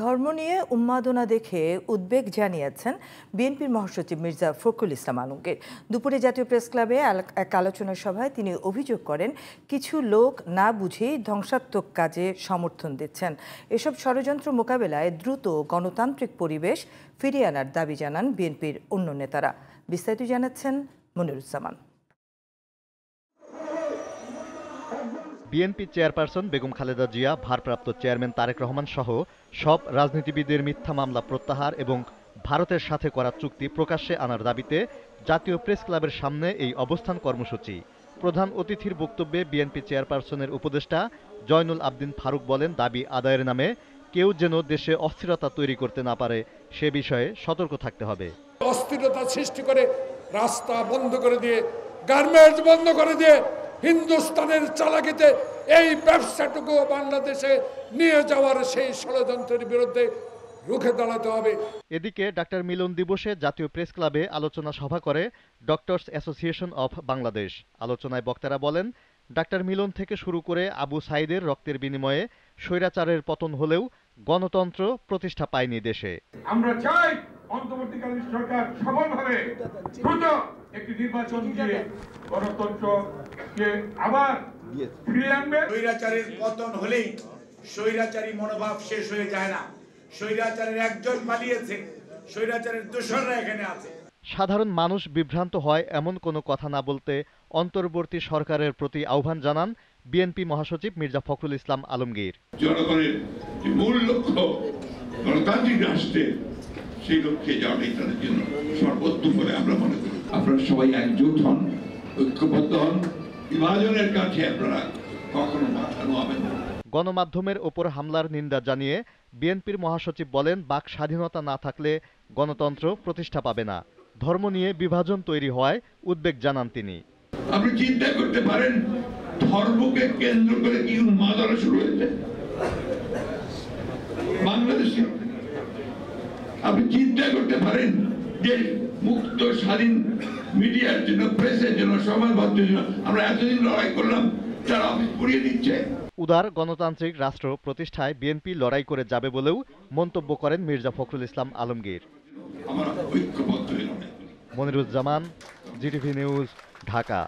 ধর্ম নিয়ে উন্মাদনা দেখে উদ্বেগ জানিয়েছেন বিএনপির মহাসচিব মির্জা ফখরুল ইসলাম আলমগীর দুপুরে জাতীয় প্রেস ক্লাবে এক আলোচনা সভায় তিনি অভিযোগ করেন কিছু লোক না বুঝেই ধ্বংসাত্মক কাজে সমর্থন দিচ্ছেন এসব ষড়যন্ত্র মোকাবেলায় দ্রুত গণতান্ত্রিক পরিবেশ ফিরিয়ে আনার দাবি জানান বিএনপির অন্য নেতারা বিস্তারিত জানাচ্ছেন মনিরুজ্জামান বিএনপি চেয়ারপারসন বেগম খালেদা জিয়া ভারপ্রাপ্ত চেয়ারম্যান তারেক রহমান সহ সব রাজনীতিবিদের মিথ্যা মামলা প্রত্যাহার এবং ভারতের সাথে করা চুক্তি প্রকাশ্যে আনার দাবিতে জাতীয় প্রেস ক্লাবের সামনে এই অবস্থান কর্মসূচি প্রধান অতিথির বক্তব্যে বিএনপি চেয়ারপারসনের উপদেষ্টা জয়নুল আবদিন ফারুক বলেন দাবি আদায়ের নামে কেউ যেন দেশে অস্থিরতা তৈরি করতে না পারে সে বিষয়ে সতর্ক থাকতে হবে অস্থিরতা সৃষ্টি করে রাস্তা বন্ধ করে দিয়ে গার্মেন্টস বন্ধ করে দিয়ে হিন্দুস্তানের চালাকিতে এই ব্যবসাটুকু বাংলাদেশে নিয়ে যাওয়ার সেই ষড়যন্ত্রের বিরুদ্ধে রুখে দাঁড়াতে হবে এদিকে ডাক্তার মিলন দিবসে জাতীয় প্রেস ক্লাবে আলোচনা সভা করে ডক্টরস অ্যাসোসিয়েশন অফ বাংলাদেশ আলোচনায় বক্তারা বলেন ডাক্তার মিলন থেকে শুরু করে আবু সাইদের রক্তের বিনিময়ে স্বৈরাচারের পতন হলেও গণতন্ত্র প্রতিষ্ঠা পায়নি দেশে আমরা চাই অন্তর্বর্তীকালীন সরকার সফলভাবে দ্রুত একটি নির্বাচন দিয়ে গণতন্ত্রকে আবার ফিরে আনবে স্বৈরাচারের পতন হলেই স্বৈরাচারী মনোভাব শেষ হয়ে যায় না স্বৈরাচারের একজন পালিয়েছে স্বৈরাচারের দোষররা এখানে আছে সাধারণ মানুষ বিভ্রান্ত হয় এমন কোনো কথা না বলতে অন্তর্বর্তী সরকারের প্রতি আহ্বান জানান বিএনপি মহাসচিব মির্জা ফখরুল ইসলাম আলমগীর জনগণের যে মূল লক্ষ্য গণতান্ত্রিক রাষ্ট্রের সেই লক্ষ্যে যাওয়াটাই তাদের জন্য সর্বোত্তম বলে আমরা মনে করি আপনারা সবাই একজোট হন ঐক্যবদ্ধ হন বিভাজনের কাছে আপনারা কখনো মাথা নোয়াবেন না গণমাধ্যমের ওপর হামলার নিন্দা জানিয়ে বিএনপির মহাসচিব বলেন বাক স্বাধীনতা না থাকলে গণতন্ত্র প্রতিষ্ঠা পাবে না ধর্ম নিয়ে বিভাজন তৈরি হয় উদ্বেগ জানান তিনি আপনি চিন্তা করতে পারেন ধর্মকে কেন্দ্র করে কি উন্মাদনা শুরু হয়েছে বাংলাদেশে আপনি চিন্তা করতে পারেন যে মুক্ত স্বাধীন মিডিয়ার জন্য প্রেসের জন্য সমাজ মাধ্যমের জন্য আমরা এতদিন লড়াই করলাম তারা অফিস পুড়িয়ে দিচ্ছে উদার গণতান্ত্রিক রাষ্ট্র প্রতিষ্ঠায় বিএনপি লড়াই করে যাবে বলেও মন্তব্য করেন মির্জা ফখরুল ইসলাম আলমগীর মনিরুজ্জামান জিটিভি নিউজ ঢাকা